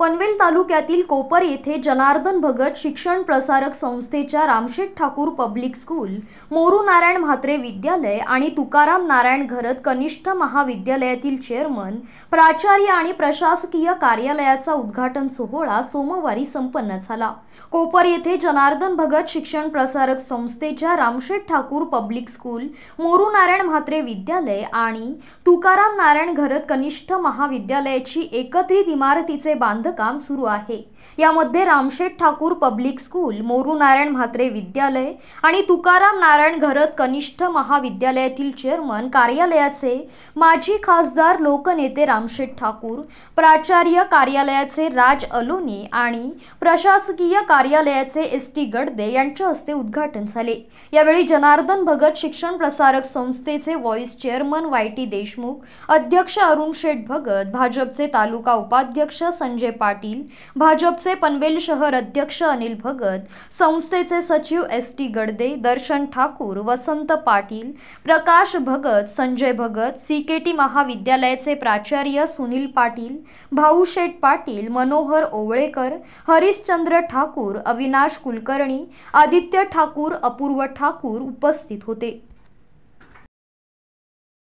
पनवेल तालुक्यातील कोपर येथे जनार्दन भगत शिक्षण प्रसारक संस्थेच्या रामशेठ ठाकूर पब्लिक स्कूल मोरू नारायण म्हात्रे विद्यालय आणि तुकाराम नारायण घरत कनिष्ठ महाविद्यालयातील चेअरमन प्राचार्य आणि प्रशासकीय कार्यालयाचा उद्घाटन सोहळा सोमवारी संपन्न झाला कोपर येथे जनार्दन भगत शिक्षण प्रसारक संस्थेच्या रामशेठ ठाकूर पब्लिक स्कूल मोरू नारायण म्हात्रे विद्यालय आणि तुकाराम नारायण घरत कनिष्ठ महाविद्यालयाची एकत्रित इमारतीचे बांध बांधकाम काम सुरू आहे यामध्ये रामशेठ ठाकूर पब्लिक स्कूल मोरू नारायण म्हात्रे विद्यालय आणि तुकाराम नारायण घरत कनिष्ठ महाविद्यालयातील चेअरमन कार्यालयाचे माजी खासदार लोकनेते रामशेठ ठाकूर प्राचार्य कार्यालयाचे राज अलोनी आणि प्रशासकीय कार्यालयाचे एस टी गडदे यांच्या हस्ते उद्घाटन झाले यावेळी जनार्दन भगत शिक्षण प्रसारक संस्थेचे vice chairman Y T Deshmukh अध्यक्ष अरुण शेठ भगत भाजपचे तालुका उपाध्यक्ष संजय पाटील भाजपचे पनवेल शहर अध्यक्ष अनिल भगत संस्थेचे सचिव S T Gadade Darshan Thakur Vasant Patil Prakash Bhagat Sanjay Bhagat C K T महाविद्यालयाचे प्राचार्य सुनील पाटील भाऊ शेठ पाटील मनोहर ओवळेकर हरिश्चंद्र ठाकूर अविनाश कुलकर्णी आदित्य ठाकूर अपूर्व ठाकूर उपस्थित होते